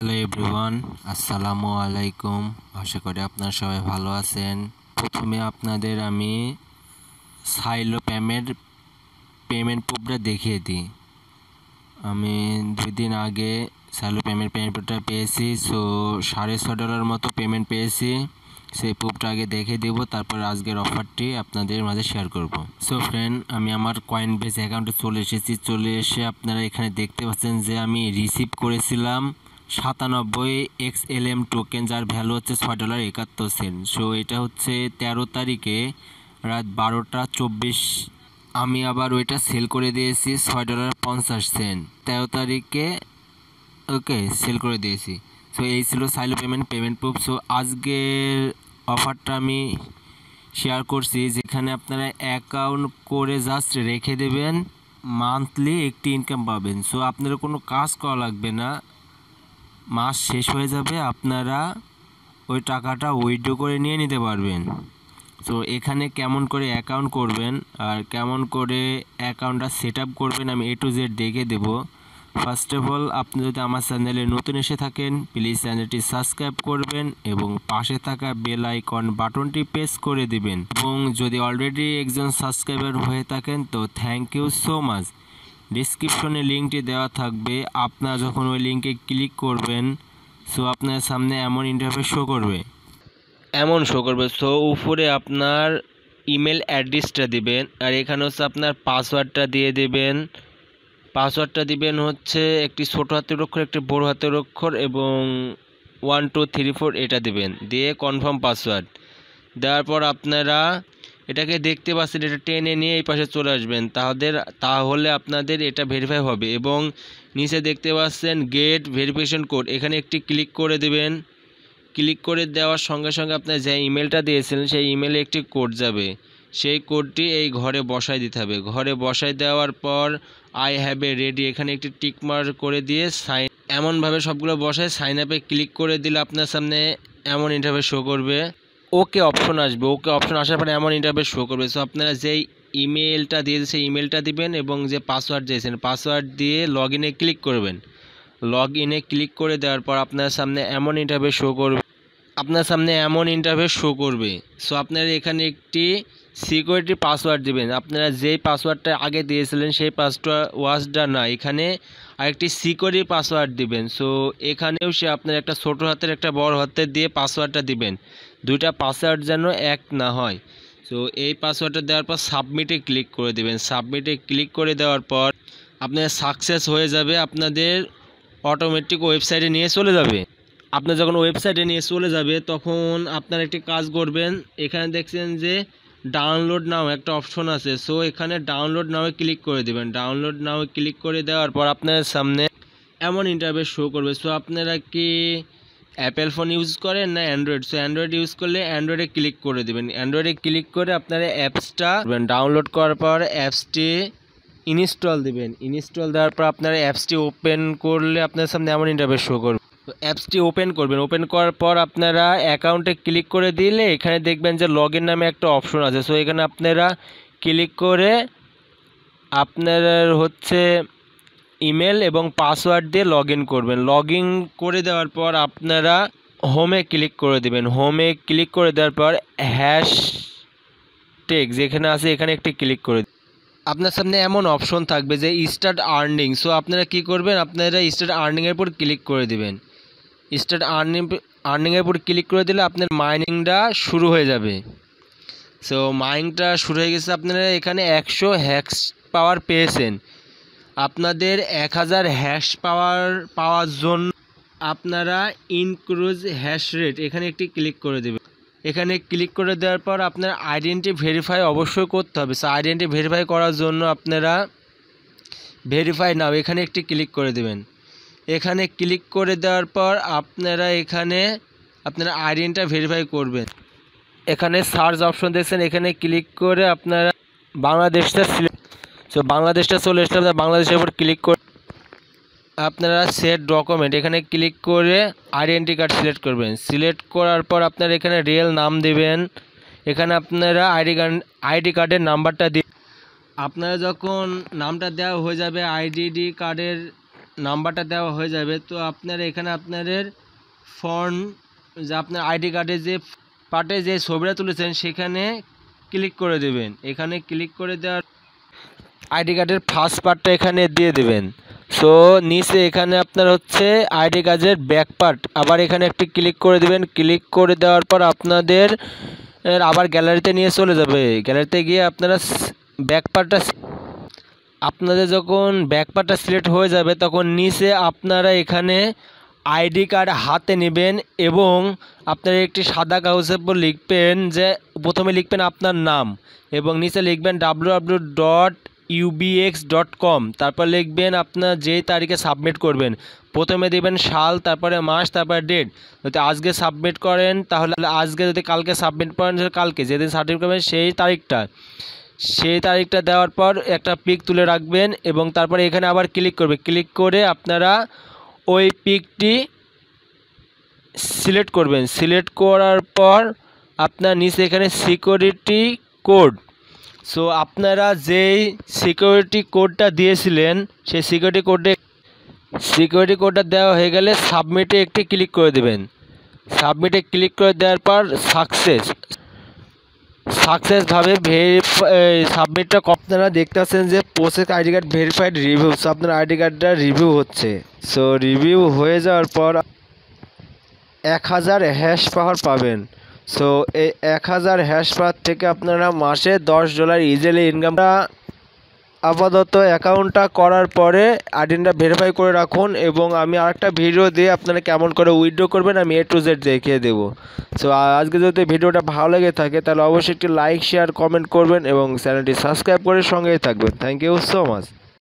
hello everyone আসসালামু আলাইকুম আশা করি আপনারা সবাই ভালো আছেন প্রথমে আপনাদের আমি সাইলো প্যামের পেমেন্ট প্রুফটা দেখিয়ে দিই আমি দুই দিন আগে সাইলো প্যামের পেমেন্ট প্রুফটা পেয়েছি সো সাড়ে ছ ডলার মতো পেমেন্ট পেয়েছি সেই প্রুফটা আগে দেখে দেবো তারপর আজকের অফারটি আপনাদের মাঝে শেয়ার করব সো ফ্রেন্ড আমি আমার কয়েন বেস অ্যাকাউন্টে চলে এসেছি চলে এসে আপনারা এখানে দেখতে পাচ্ছেন যে আমি রিসিভ করেছিলাম সাতানব্বই এক্স এল এম টোকেন যার ভ্যালু হচ্ছে ছয় ডলার একাত্তর সেন্ট সো এটা হচ্ছে তেরো তারিখে রাত বারোটা চব্বিশ আমি আবার ওইটা সেল করে দিয়েছি ছয় ডলার পঞ্চাশ সেন্ট তেরো তারিখে ওকে সেল করে দিয়েছি সো এই ছিল সাইলো পেমেন্ট পেমেন্ট প্রুফ সো আজকের অফারটা আমি শেয়ার করছি যেখানে আপনারা অ্যাকাউন্ট করে জাস্ট রেখে দেবেন মান্থলি একটি ইনকাম পাবেন সো আপনারা কোনো কাজ করা লাগবে না মাস শেষ হয়ে যাবে আপনারা ওই টাকাটা উইথড্র করে নিয়ে নিতে পারবেন তো এখানে কেমন করে অ্যাকাউন্ট করবেন আর কেমন করে অ্যাকাউন্টটা সেট আপ করবেন আমি এ টু জেড দেখে দেবো ফার্স্ট অফ অল আপনি যদি আমার চ্যানেলে নতুন এসে থাকেন প্লিজ চ্যানেলটি সাবস্ক্রাইব করবেন এবং পাশে থাকা বেল আইকন বাটনটি প্রেস করে দিবেন এবং যদি অলরেডি একজন সাবস্ক্রাইবার হয়ে থাকেন তো থ্যাংক ইউ সো মাচ ডিসক্রিপশনে লিঙ্কটি দেওয়া থাকবে আপনারা যখন ওই লিঙ্কে ক্লিক করবেন সো আপনার সামনে এমন ইন্টারফেস শো করবে এমন শো করবে সো উপরে আপনার ইমেল অ্যাড্রেসটা দিবেন আর এখানে হচ্ছে আপনার পাসওয়ার্ডটা দিয়ে দেবেন পাসওয়ার্ডটা দিবেন হচ্ছে একটি ছোট হাতের অক্ষর একটি বড় হাতের অক্ষর এবং ওয়ান টু থ্রি ফোর এটা দেবেন দিয়ে কনফার্ম পাসওয়ার্ড দেওয়ার পর আপনারা এটাকে দেখতে পাচ্ছেন এটা টেনে নিয়ে এই পাশে চলে আসবেন তাদের তাহলে আপনাদের এটা ভেরিফাই হবে এবং নিচে দেখতে পাচ্ছেন গেট ভেরিফিকেশন কোড এখানে একটি ক্লিক করে দেবেন ক্লিক করে দেওয়ার সঙ্গে সঙ্গে আপনার যে ইমেলটা দিয়েছিলেন সেই ইমেলে একটি কোড যাবে সেই কোডটি এই ঘরে বসায় দিতে হবে ঘরে বসায় দেওয়ার পর আই হ্যাভ এ রেডি এখানে একটি টিকমার করে দিয়ে সাইন এমনভাবে সবগুলো বসায় সাইন আপে ক্লিক করে দিলে আপনার সামনে এমন ইন্টারভিউ শো করবে ওকে অপশন আসবে ওকে অপশন আসার পরে এমন ইন্টারভিউ শো করবে সো আপনারা যেই ইমেলটা দিয়েছে সেই ইমেলটা দিবেন এবং যে পাসওয়ার্ড দিয়েছেন পাসওয়ার্ড দিয়ে লগ ইনে ক্লিক করবেন লগ ইনে ক্লিক করে দেওয়ার পর আপনার সামনে এমন ইন্টারভিউ শো করবে আপনার সামনে এমন ইন্টারভিউ শো করবে সো আপনারা এখানে একটি সিকিউরিটি পাসওয়ার্ড দেবেন আপনারা যেই পাসওয়ার্ডটা আগে দিয়েছিলেন সেই পাসওয়ার্ডটা না এখানে আরেকটি সিকিউরিটি পাসওয়ার্ড দিবেন সো এখানেও সে আপনার একটা ছোট হাতের একটা বড় হাতের দিয়ে পাসওয়ার্ডটা দিবেন দুইটা পাসওয়ার্ড যেন এক না হয় সো এই পাসওয়ার্ডটা দেওয়ার পর সাবমিটে ক্লিক করে দেবেন সাবমিটে ক্লিক করে দেওয়ার পর আপনার সাকসেস হয়ে যাবে আপনাদের অটোমেটিক ওয়েবসাইটে নিয়ে চলে যাবে আপনার যখন ওয়েবসাইটে নিয়ে চলে যাবে তখন আপনার একটি কাজ করবেন এখানে দেখছেন যে ডাউনলোড নাও একটা অপশন আছে সো এখানে ডাউনলোড নাও ক্লিক করে দেবেন ডাউনলোড নাও ক্লিক করে দেওয়ার পর আপনার সামনে এমন ইন্টারভিউ শো করবে সো আপনারা কি অ্যাপেল ফোন ইউজ করেন না অ্যান্ড্রয়েড সো অ্যান্ড্রয়েড ইউজ করলে অ্যান্ড্রয়েডে ক্লিক করে দেবেন অ্যান্ড্রয়েডে ক্লিক করে আপনারা অ্যাপসটা ডাউনলোড করার পর অ্যাপসটি ইনস্টল দেবেন ইনস্টল দেওয়ার পর আপনারা অ্যাপসটি ওপেন করলে আপনার সামনে এমন ইন্টারভেস শো করবে অ্যাপসটি ওপেন করবেন ওপেন করার পর আপনারা অ্যাকাউন্টে ক্লিক করে দিলে এখানে দেখবেন যে লগ নামে একটা অপশন আছে সো এখানে আপনারা ক্লিক করে আপনার হচ্ছে ইমেল এবং পাসওয়ার্ড দিয়ে লগ করবেন লগ করে দেওয়ার পর আপনারা হোমে ক্লিক করে দেবেন হোমে ক্লিক করে দেওয়ার পর হ্যাশ টেক যেখানে আছে এখানে একটি ক্লিক করে আপনার সামনে এমন অপশন থাকবে যে স্টার্ট আর্নিং সো আপনারা কি করবেন আপনারা স্টার্ট আর্নিংয়ের উপর ক্লিক করে দিবেন স্টার্ট আর্নিং আর্নিংয়ের উপর ক্লিক করে দিলে আপনার মাইনিংটা শুরু হয়ে যাবে সো মাইনিংটা শুরু হয়ে গেছে আপনারা এখানে একশো হ্যাক্স পাওয়ার পেয়েছেন আপনাদের এক হাজার হ্যাশ পাওয়ার পাওয়ার জন্য আপনারা ইনক্রুজ হ্যাশ রেট এখানে একটি ক্লিক করে দেবেন এখানে ক্লিক করে দেওয়ার পর আপনার আইডেন্টি ভেরিফাই অবশ্যই করতে হবে সো আইডেন্টি ভেরিফাই করার জন্য আপনারা ভেরিফাই নাও এখানে একটি ক্লিক করে দেবেন এখানে ক্লিক করে দেওয়ার পর আপনারা এখানে আপনারা আইডেন্টিটা ভেরিফাই করবেন এখানে সার্চ অপশন দেখছেন এখানে ক্লিক করে আপনারা বাংলাদেশটা সো বাংলাদেশটা চলে আসলে আপনার বাংলাদেশের উপর ক্লিক করে আপনারা সেট ডকুমেন্ট এখানে ক্লিক করে আইডেন্টি কার্ড সিলেক্ট করবেন সিলেক্ট করার পর আপনারা এখানে রিয়েল নাম দেবেন এখানে আপনারা আইডি কার্ড আইডি কার্ডের নাম্বারটা দিয়ে আপনারা যখন নামটা দেওয়া হয়ে যাবে আইডিডি কার্ডের নাম্বারটা দেওয়া হয়ে যাবে তো আপনারা এখানে আপনাদের ফর্ম যে আপনার আইডি কার্ডে যে পার্টে যে ছবিটা তুলেছেন সেখানে ক্লিক করে দেবেন এখানে ক্লিক করে দেওয়ার আইডি কার্ডের ফার্স্ট পার্টটা এখানে দিয়ে দেবেন সো নিচে এখানে আপনার হচ্ছে আইডি কার্ডের ব্যাক পার্ট আবার এখানে একটি ক্লিক করে দেবেন ক্লিক করে দেওয়ার পর আপনাদের আবার গ্যালারিতে নিয়ে চলে যাবে গ্যালারিতে গিয়ে আপনারা ব্যাক পার্টটা আপনাদের যখন ব্যাক পার্টটা সিলেক্ট হয়ে যাবে তখন নিচে আপনারা এখানে আইডি কার্ড হাতে নেবেন এবং আপনারা একটি সাদা কাগজের উপর লিখবেন যে প্রথমে লিখবেন আপনার নাম এবং নিচে লিখবেন W W dot UBX dot com তারপর লিখবেন আপনার যেই তারিখে সাবমিট করবেন প্রথমে দেবেন সাল তারপরে মাস তারপরে ডেট যদি আজকে সাবমিট করেন তাহলে আজকে যদি কালকে সাবমিট করেন কালকে যেদিন সাবমিট করবেন সেই তারিখটা সেই তারিখটা দেওয়ার পর একটা পিক তুলে রাখবেন এবং তারপরে এখানে আবার ক্লিক করবে ক্লিক করে আপনারা ওই পিকটি সিলেক্ট করবেন সিলেক্ট করার পর আপনার নিচে এখানে সিকিউরিটি কোড সো আপনারা যেই সিকিউরিটি কোডটা দিয়েছিলেন সেই সিকিউরিটি কোডে সিকিউরিটি কোডটা দেওয়া হয়ে গেলে সাবমিটে একটি ক্লিক করে দেবেন সাবমিটে ক্লিক করে দেওয়ার পর সাকসেস সাকসেসভাবে ভেরিফাই সাবমিটটা আপনারা দেখতেছেন যে process ID card verified review so আপনার আইডি কার্ডটা রিভিউ হচ্ছে সো রিভিউ হয়ে যাওয়ার পর এক হাজার হ্যাশ পাওয়ার পাবেন সো এই এক হাজার হ্যাশ থেকে আপনারা মাসে দশ ডলার ইজিলি ইনকামটা আপাতত অ্যাকাউন্টটা করার পরে আইডেন্টটা ভেরিফাই করে রাখুন এবং আমি আরেকটা ভিডিও দিয়ে আপনারা কেমন করে উইথড্র করবেন আমি এ টু জেড দেখিয়ে দেবো সো আজকে যদি ভিডিওটা ভালো লেগে থাকে তাহলে অবশ্যই একটি লাইক শেয়ার কমেন্ট করবেন এবং চ্যানেলটি সাবস্ক্রাইব করে সঙ্গেই থাকবেন থ্যাংক ইউ সো মাচ